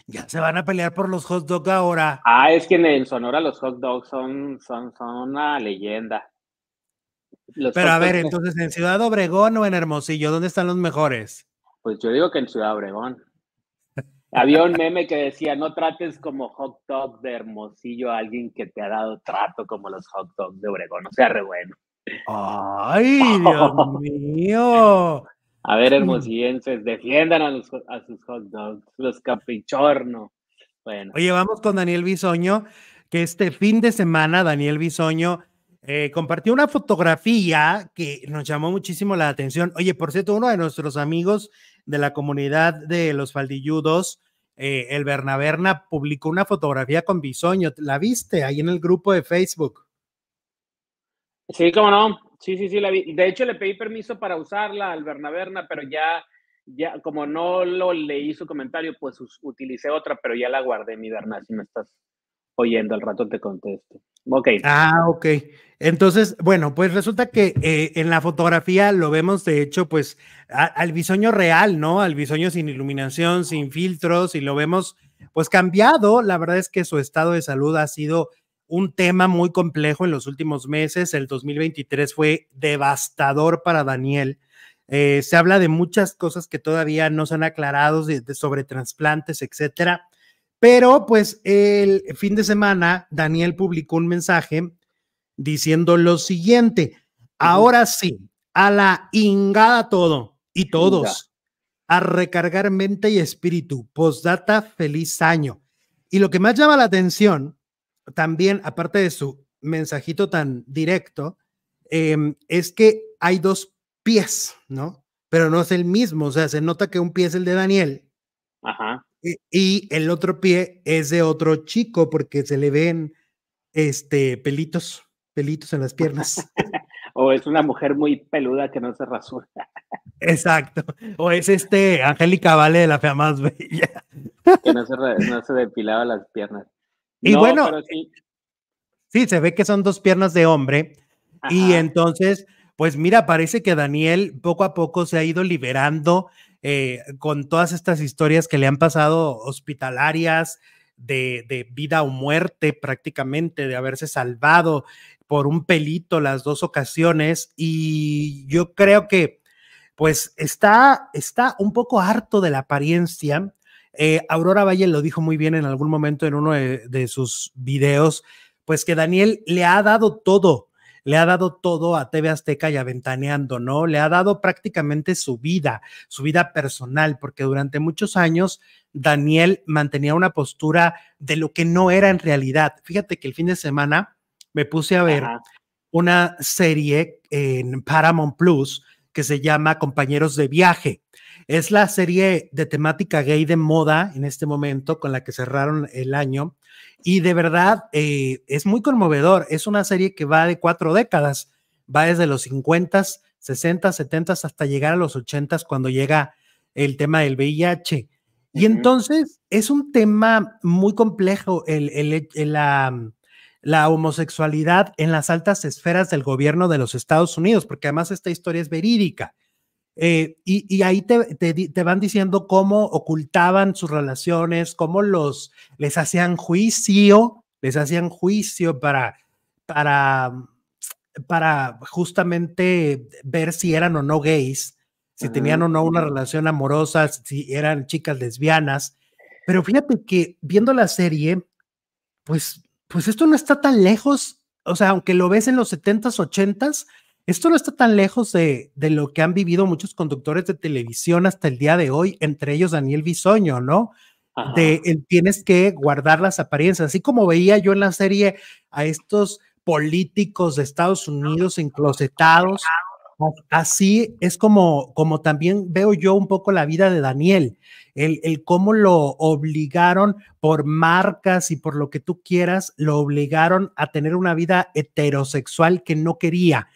Ya se van a pelear por los hot dogs ahora.
Ah, es que en Sonora los hot dogs son, son, son una leyenda.
Pero a ver, entonces, ¿en Ciudad Obregón o en Hermosillo? ¿Dónde están los mejores?
Pues yo digo que en Ciudad Obregón.
Había un meme
que decía, no trates como hot dog de Hermosillo a alguien que te ha dado trato como los hot dogs de Obregón. O sea, re bueno.
¡Ay, Dios mío!
A ver, mm. hermosillenses, defiendan a, los, a sus hot dogs, los caprichorno.
Bueno. Oye, vamos con Daniel Bisoño, que este fin de semana Daniel Bisoño eh, compartió una fotografía que nos llamó muchísimo la atención. Oye, por cierto, uno de nuestros amigos de la comunidad de los faldilludos, eh, el Bernaberna, publicó una fotografía con Bisoño. ¿La viste ahí en el grupo de Facebook?
Sí, cómo no. Sí, sí, sí, la vi. De hecho, le pedí permiso para usarla al Bernaberna, pero ya, ya, como no lo leí su comentario, pues utilicé otra, pero ya la guardé, mi Berna, si me estás oyendo, al rato te contesto.
Ok. Ah, ok. Entonces, bueno, pues resulta que eh, en la fotografía lo vemos, de hecho, pues al bisoño real, ¿no? Al bisoño sin iluminación, sin filtros, y lo vemos pues cambiado. La verdad es que su estado de salud ha sido un tema muy complejo en los últimos meses. El 2023 fue devastador para Daniel. Eh, se habla de muchas cosas que todavía no se han aclarado sobre trasplantes, etcétera. Pero pues el fin de semana, Daniel publicó un mensaje diciendo lo siguiente, ahora sí, a la ingada todo y todos, a recargar mente y espíritu, postdata, feliz año. Y lo que más llama la atención, también aparte de su mensajito tan directo, em, es que hay dos pies, ¿no? Pero no es el mismo, o sea, se nota que un pie es el de Daniel Ajá. Eh, y el otro pie es de otro chico porque se le ven este pelitos, pelitos en las piernas.
o es una mujer muy peluda que no se rasura.
Exacto. O es este Angélica Vale de la fea más bella.
que no se, depilaba las piernas.
Y bueno, sí. se ve que son dos piernas de hombre. Y entonces, pues mira, parece que Daniel poco a poco se ha ido liberando eh, con todas estas historias que le han pasado hospitalarias, de, vida o muerte prácticamente, de haberse salvado por un pelito las dos ocasiones. Y yo creo que pues está, está un poco harto de la apariencia. Eh, Aurora Valle lo dijo muy bien en algún momento en uno de sus videos, pues que Daniel le ha dado todo le ha dado todo a TV Azteca y aventaneando, ¿no? Le ha dado prácticamente su vida, su vida personal, porque durante muchos años Daniel mantenía una postura de lo que no era en realidad. Fíjate que el fin de semana me puse a ver una serie en Paramount Plus que se llama Compañeros de Viaje. Es la serie de temática gay de moda en este momento con la que cerraron el año y de verdad eh, es muy conmovedor. Es una serie que va de cuatro décadas. Va desde los 50, s 60, 70 hasta llegar a los 80 cuando llega el tema del VIH. Y entonces es un tema muy complejo la homosexualidad en las altas esferas del gobierno de los Estados Unidos, porque además esta historia es verídica. Eh, y, ahí te, te, van diciendo cómo ocultaban sus relaciones, cómo los, les hacían juicio, les hacían juicio para, para, para justamente ver si eran o no gays,
si tenían o no
una relación amorosa, si eran chicas lesbianas. Pero fíjate que viendo la serie, pues, pues esto no está tan lejos, o sea, aunque lo ves en los 70s, 80s, esto no está tan lejos de, lo que han vivido muchos conductores de televisión hasta el día de hoy, entre ellos Daniel Bisoño, ¿no? De él tienes que guardar las apariencias, así como veía yo en la serie a estos políticos de Estados Unidos enclosetados, así es como, como también veo yo un poco la vida de Daniel, el, el cómo lo obligaron por marcas y por lo que tú quieras, lo obligaron a tener una vida heterosexual que no quería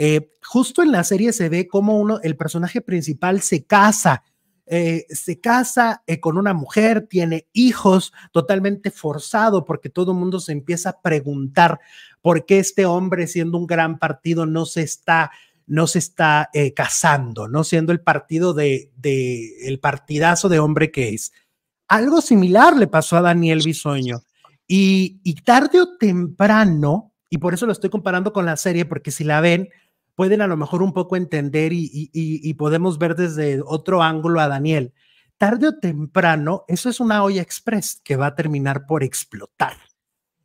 eh, justo en la serie se ve como uno, el personaje principal se casa, eh, se casa eh, con una mujer, tiene hijos, totalmente forzado, porque todo el mundo se empieza a preguntar por qué este hombre, siendo un gran partido, no se está no se está casando, no siendo el partido de, el partidazo de hombre que es. Algo similar le pasó a Daniel Bisoño y tarde o temprano, y por eso lo estoy comparando con la serie, porque si la ven, pueden a lo mejor un poco entender y, podemos ver desde otro ángulo a Daniel. Tarde o temprano, eso es una olla express que va a terminar por explotar.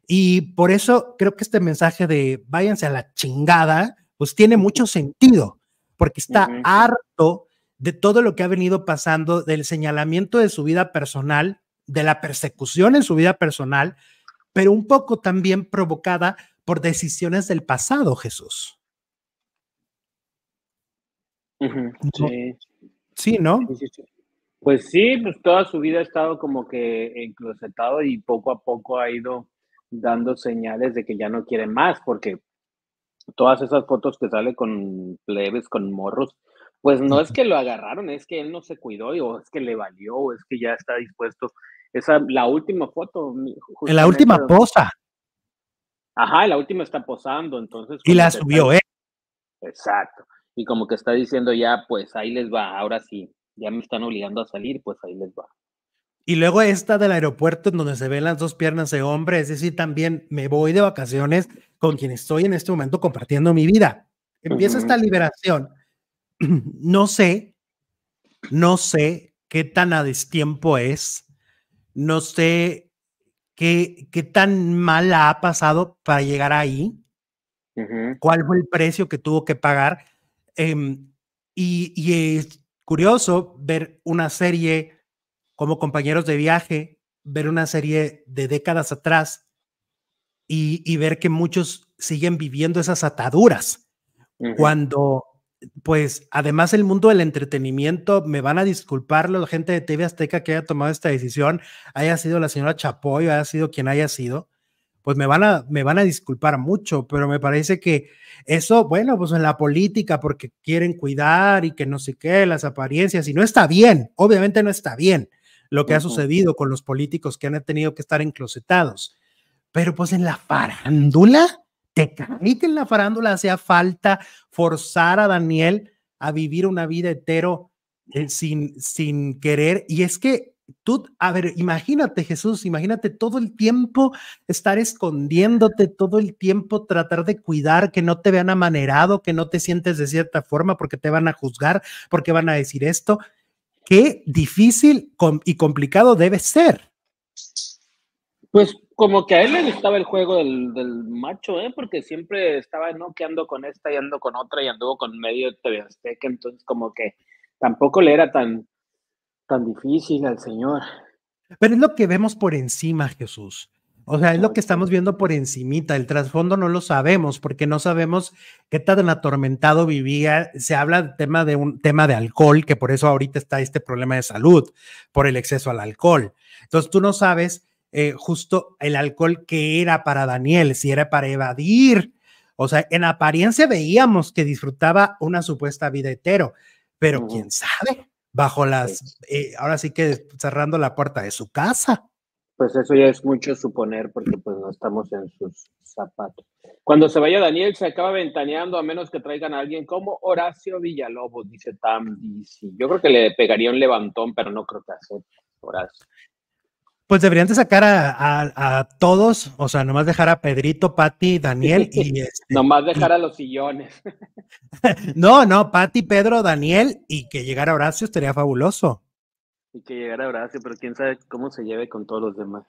Y por eso creo que este mensaje de váyanse a la chingada, pues tiene mucho sentido, porque está harto de todo lo que ha venido pasando, del señalamiento de su vida personal, de la persecución en su vida personal, pero un poco también provocada por decisiones del pasado, Jesús sí. ¿no? pues
sí, pues toda su vida ha estado como que enclosetado y poco a poco ha ido dando señales de que ya no quiere más, porque todas esas fotos que sale con plebes, con morros, pues no es que lo agarraron, es que él no se cuidó, o es que le valió, o es que ya está dispuesto. Esa, la última foto. En la última posa. Ajá, la última está posando, entonces. Y la subió, ¿eh? Exacto y como que está diciendo ya, pues ahí les va, ahora sí, ya me están obligando a salir, pues ahí les va.
Y luego esta del aeropuerto en donde se ven las dos piernas de hombre, es decir, también me voy de vacaciones con quien estoy en este momento compartiendo mi vida. Empieza esta liberación. No sé, no sé qué tan a destiempo es, no sé qué, qué tan mal ha pasado para llegar ahí, cuál fue el precio que tuvo que pagar, Em, y, es curioso ver una serie como compañeros de viaje, ver una serie de décadas atrás y, ver que muchos siguen viviendo esas ataduras. Cuando, pues, además el mundo del entretenimiento, me van a disculpar la gente de TV Azteca que haya tomado esta decisión, haya sido la señora Chapoy, haya sido quien haya sido, pues me van a, me van a disculpar mucho, pero me parece que eso, bueno, pues en la política, porque quieren cuidar y que no sé qué, las apariencias, y no está bien, obviamente no está bien lo que ha sucedido con los políticos que han tenido que estar enclosetados, pero pues en la farándula, te cae que en la farándula hacía falta forzar a Daniel a vivir una vida hetero eh, sin, sin querer, y es que tú, a ver, imagínate Jesús, imagínate todo el tiempo estar escondiéndote, todo el tiempo tratar de cuidar, que no te vean amanerado, que no te sientes de cierta forma porque te van a juzgar, porque van a decir esto. Qué difícil y complicado debe ser. Pues
como que a él le gustaba el juego del, macho, ¿eh? porque siempre estaba ando con esta y ando con otra y anduvo con medio TV entonces como que tampoco le era tan, tan difícil al Señor.
Pero es lo que vemos por encima, Jesús. O sea, es lo que estamos viendo por encimita, el trasfondo no lo sabemos porque no sabemos qué tan atormentado vivía. Se habla del tema de un tema de alcohol, que por eso ahorita está este problema de salud, por el exceso al alcohol. Entonces tú no sabes eh, justo el alcohol que era para Daniel, si era para evadir. O sea, en apariencia veíamos que disfrutaba una supuesta vida hetero, pero quién sabe bajo las, pues eh, ahora sí que cerrando la puerta de su casa.
Pues eso ya es mucho suponer porque pues no estamos en sus zapatos. Cuando se vaya Daniel se acaba ventaneando a menos que traigan a alguien como Horacio Villalobos, dice Tam Yo creo que le pegaría un levantón, pero no creo que acepte Horacio.
Pues deberían de sacar a, todos, o sea, nomás dejar a Pedrito, Patti, Daniel y... Este, nomás dejar a
los sillones.
no, no, Pati, Pedro, Daniel y que llegara Horacio estaría fabuloso.
Y que llegara Horacio, pero quién sabe cómo se lleve con todos los demás.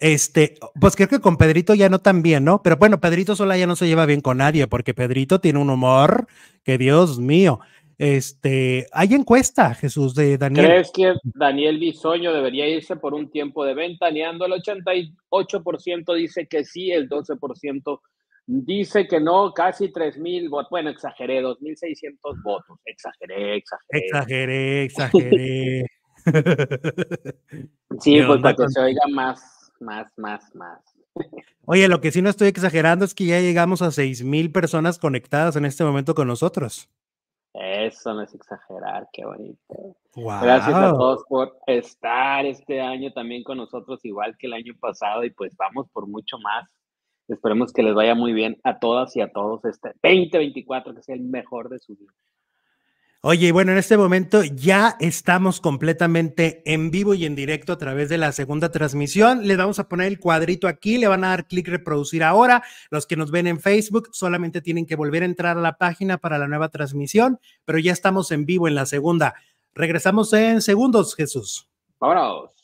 Este, pues creo que con Pedrito ya no tan bien, ¿no? Pero bueno, Pedrito sola ya no se lleva bien con nadie, porque Pedrito tiene un humor que Dios mío. Este, hay encuesta, Jesús, de Daniel. ¿Crees
que Daniel Bisoño debería irse por un tiempo de ventaneando? El 88% dice que sí, el 12% dice que no, casi 3.000 votos. Bueno, exageré, 2.600 votos. Exageré,
exageré. Exageré, exageré. sí, pues para que se oiga
más, más, más, más.
Oye, lo que sí no estoy exagerando es que ya llegamos a mil personas conectadas en este momento con nosotros.
Eso no es exagerar, qué bonito. Gracias a todos por estar este año también con nosotros, igual que el año pasado, y pues vamos por mucho más. Esperemos que les vaya muy bien a todas y a todos este 2024, que sea el mejor de su vida.
Oye, bueno, en este momento ya estamos completamente en vivo y en directo a través de la segunda transmisión. Les vamos a poner el cuadrito aquí, le van a dar clic reproducir ahora. Los que nos ven en Facebook solamente tienen que volver a entrar a la página para la nueva transmisión, pero ya estamos en vivo en la segunda. Regresamos en segundos, Jesús.
Vámonos.